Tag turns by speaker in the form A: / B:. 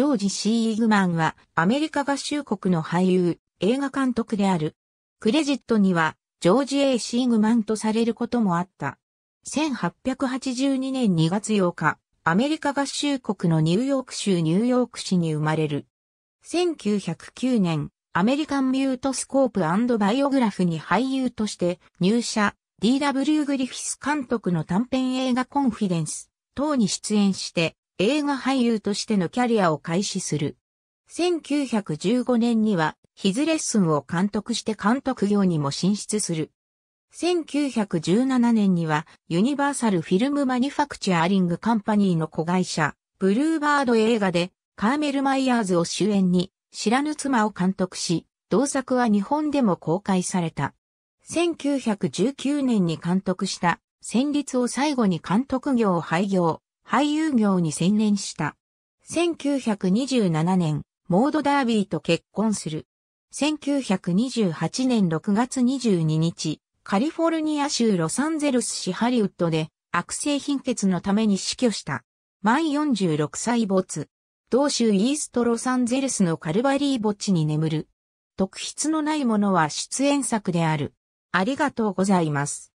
A: ジョージ・シー・イグマンはアメリカ合衆国の俳優、映画監督である。
B: クレジットにはジョージ・ A・ シーグマンとされることもあった。1882年2月8日、アメリカ合衆国のニューヨーク州ニューヨーク市に生まれる。1909年、アメリカンミュートスコープバイオグラフに俳優として入社、D.W. グリフィス監督の短編映画コンフィデンス等に出演して映画俳優としてのキャリアを開始する。1915年にはヒズレッスンを監督して監督業にも進出する。1917年にはユニバーサルフィルムマニファクチャーリングカンパニーの子会社、ブルーバード映画でカーメル・マイヤーズを主演に知らぬ妻を監督し、同作は日本でも公開された。1919年に監督した戦慄を最後に監督業を廃業。俳優業に専念した。1927年、モードダービーと結婚する。1928年6月22日、カリフォルニア州ロサンゼルス市ハリウッドで悪性貧血のために死去した。毎46歳没。同州イーストロサンゼルスのカルバリー墓地に眠る。特筆のないものは出
A: 演作である。ありがとうございます。